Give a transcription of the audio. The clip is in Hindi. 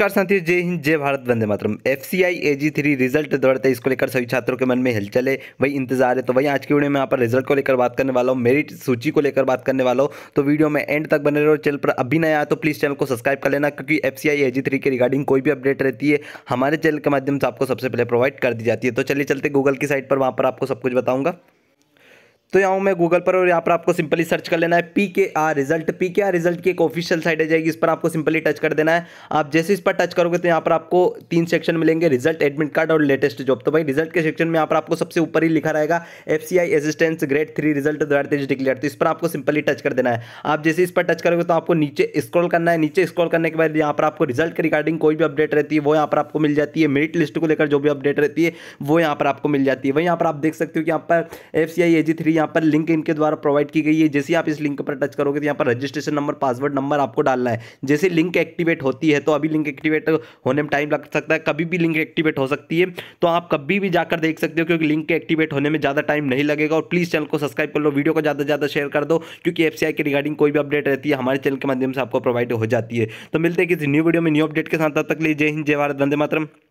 नमस्कार साथियों जय हिंद जय भारत वंदे मातरम F C I A G three result दौड़ते इसको लेकर सभी छात्रों के मन में हिलचल है वही इंतजार है तो वही आज की वीडियो में यहाँ पर रिजल्ट को लेकर बात करने वाला हूँ मेरिट सूची को लेकर बात करने वाला हूँ तो वीडियो में एंड तक बने रहो चैनल पर अभी नया आया तो प्लीज़ चैनल को सब्सक्राइब कर लेना क्योंकि एफ सी थ्री के रिगार्डिंग कोई भी अपडेट रहती है हमारे चैनल के माध्यम से आपको सबसे पहले प्रोवाइड कर दी जाती है तो चलिए चलते गूगल की साइट पर वहाँ पर आपको सब कुछ बताऊँगा तो यहाँ मैं गूगल पर और यहाँ पर आपको सिंपली सर्च कर लेना है P K R result P K R result की एक ऑफिशियल साइट आ जाएगी इस पर आपको सिंपली टच कर देना है आप जैसे इस पर टच करोगे तो यहाँ पर आपको तीन सेक्शन मिलेंगे रिजल्ट एडमिट कार्ड और लेटेस्ट जॉब तो भाई रिजल्ट के सेक्शन में यहाँ पर आपको सबसे ऊपर ही लिखा रहेगा F C I assistance grade three result दो हज़ार डिक्लेयर तो इस पर आपको सिंपली टच कर देना है आप जैसे इस पर टच करोगे तो आपको नीचे स्क्रॉल करना है नीचे स्क्रॉल करने के बाद यहाँ पर आपको रिजल्ट के रिगार्डिंग कोई भी अपडेट रहती है वो यहाँ पर आपको मिल जाती है मेरिट लिस्ट को लेकर जो भी अपडेट रहती है वो यहाँ पर आपको मिल जाती है वही यहाँ पर आप देख सकते हो कि यहाँ पर एफ सी आई थ्री यहाँ पर लिंक इनके द्वारा प्रोवाइड की गई है जैसे आप इस लिंक पर टच करोगे तो यहाँ पर रजिस्ट्रेशन नंबर पासवर्ड नंबर आपको डालना है जैसे लिंक एक्टिवेट होती है तो अभी लिंक एक्टिवेट होने में टाइम लग सकता है कभी भी लिंक एक्टिवेट हो सकती है तो आप कभी भी जाकर देख सकते हो क्योंकि लिंक के एक्टिवेट होने में ज़्यादा टाइम नहीं लगेगा और प्लीज़ चैनल को सब्सक्राइब कर लो वीडियो को ज़्यादा से ज़्यादा शेयर कर दो क्योंकि एफ के रिगार्डिंग कोई भी अपडेट रहती है हमारे चैनल के माध्यम से आपको प्रोवाइड हो जाती है तो मिलते हैं किसी न्यू वीडियो में न्यू अपडेट के साथ तब तक लिए जय हिंद जय भारत वंदे मातरम